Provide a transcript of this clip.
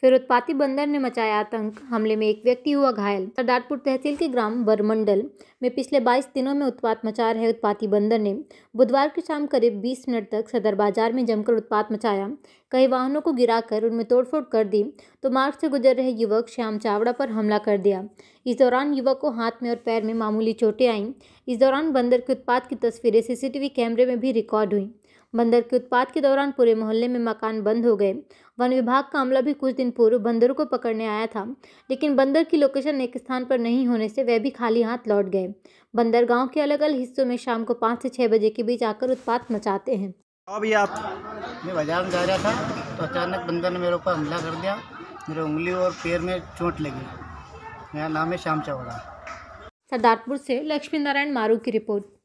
फिर उत्पाती बंदर ने मचाया आतंक हमले में एक व्यक्ति हुआ घायल सरदारपुर तहसील के ग्राम बरमंडल में पिछले 22 दिनों में उत्पात मचा रहे उत्पाती बंदर ने बुधवार की शाम करीब 20 मिनट तक सदर बाजार में जमकर उत्पात मचाया कई वाहनों को गिराकर उनमें तोड़फोड़ कर दी तो मार्ग से गुजर रहे युवक श्याम चावड़ा पर हमला कर दिया इस दौरान युवक को हाथ में और पैर में मामूली चोटें आईं इस दौरान बंदर के उत्पात की तस्वीरें सीसीटीवी कैमरे में भी रिकॉर्ड हुई बंदर के उत्पाद के दौरान पूरे मोहल्ले में मकान बंद हो गए वन विभाग का अमला भी कुछ दिन पूर्व बंदरों को पकड़ने आया था लेकिन बंदर की लोकेशन एक स्थान पर नहीं होने से वह भी खाली हाथ लौट गए बंदर गांव के अलग अलग हिस्सों में शाम को पाँच से छः बजे के बीच आकर उत्पात मचाते हैं ये आप मैं बाजार में जा रहा था तो अचानक बंदर ने मेरे ऊपर हमला कर दिया मेरे उंगली और पैर में चोट लगी मेरा नाम है श्याम चावड़ा सरदारपुर से लक्ष्मी नारायण मारू की रिपोर्ट